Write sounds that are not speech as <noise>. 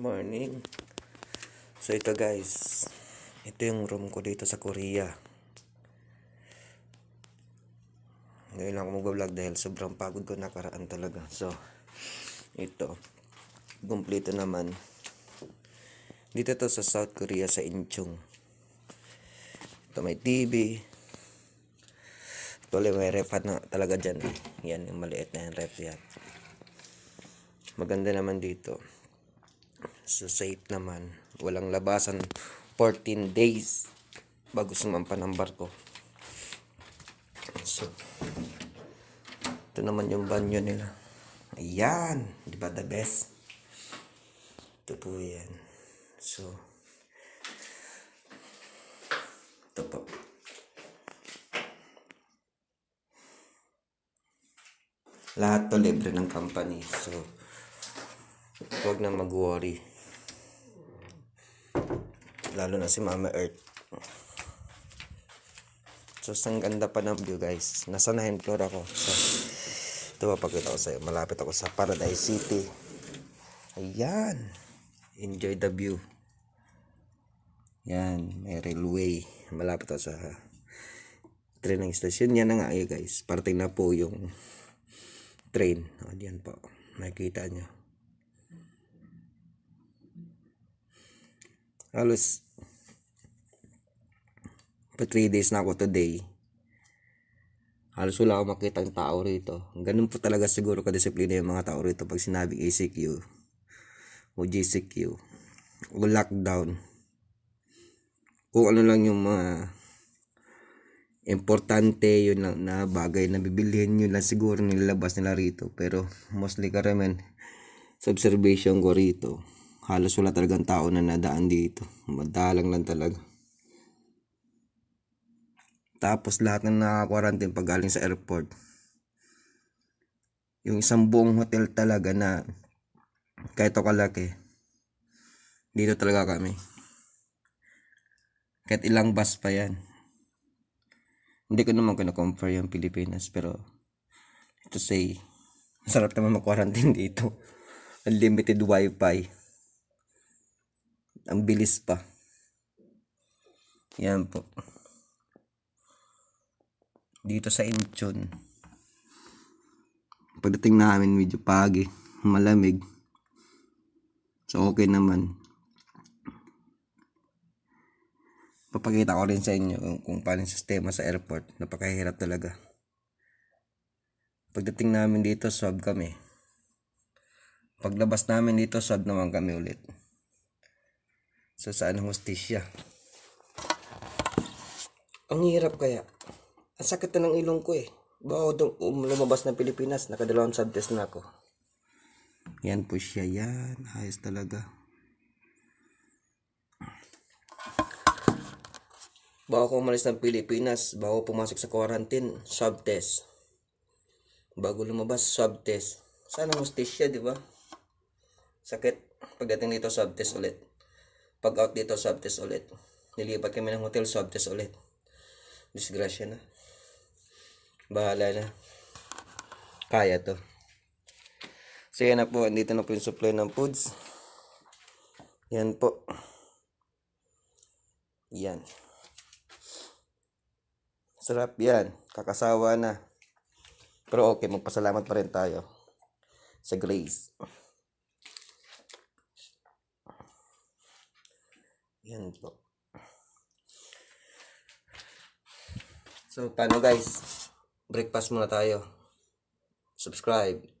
morning. So ito guys, ito yung room ko dito sa Korea. Ngayon lang ako magbablog dahil sobrang pagod ko nakaraan talaga. So, ito. Kumpleto naman. Dito to sa South Korea sa Incheon. Ito may TV. Actually, may ref na talaga dyan. Ah. Yan, yung maliit na yung ref yan. Maganda naman dito. So, safe naman. Walang labasan. 14 days bago sumampan ang barko. So, ito naman yung banyo nila. Ayan. Di ba the best? Ito po yan. So, ito po. Lahat to libre ng company. So, huwag na mag-worry lalo na si Mama Earth so ang ganda pa ng view guys nasa 9 floor ako so ito mapakita ko sa'yo malapit ako sa Paradise City ayan enjoy the view yan may railway malapit ako sa train ng station yan na nga eh guys parating na po yung train o po nakikita nyo halos pa 3 days na ako today halos wala akong makita ang tao rito ganun po talaga siguro kadisiplina yung mga tao rito pag sinabi ACQ o GCQ o lockdown kung ano lang yung mga importante yun lang na bagay na bibilihin yun lang siguro nilalabas nila rito pero mostly karaman sa observation ko rito halos wala talagang tao na nadaan dito. Madalang lang talaga. Tapos lahat ng naka-quarantine pag galing sa airport. Yung isang buong hotel talaga na kahit ako kalaki, dito talaga kami. Kahit ilang bus pa yan. Hindi ko naman kina-compare yung Pilipinas pero to say, masarap naman mag-quarantine <laughs> dito. Unlimited wifi. Ang bilis pa. Yan po. Dito sa Incheon. Pagdating namin medyo pagi, malamig. So okay naman. Papakita ko rin sa inyo kung, kung paano yung sistema sa airport. Napakahirap talaga. Pagdating namin dito, swab kami. Paglabas namin dito, swab naman kami ulit sa saan ang hostisya? Ang hirap kaya. Ang sakit na ng ilong ko eh. Bago um, lumabas ng Pilipinas, nakadalawang subtest na ako. Yan po siya yan. Ayos talaga. Bago ko umalis ng Pilipinas, bago pumasok sa quarantine, subtest. Bago lumabas, subtest. Sana mustisya, di ba? Sakit. Pagdating dito, subtest ulit. Pag out dito, swab test ulit. Nilipat kami ng hotel, swab ulit. Disgrasya na. Bahala na. Kaya to. So, yan na po. Andito na po yung supply ng foods. Yan po. Yan. Sarap yan. Kakasawa na. Pero okay, magpasalamat pa rin tayo sa grace. Yan po. So, paano guys? Breakfast muna tayo. Subscribe.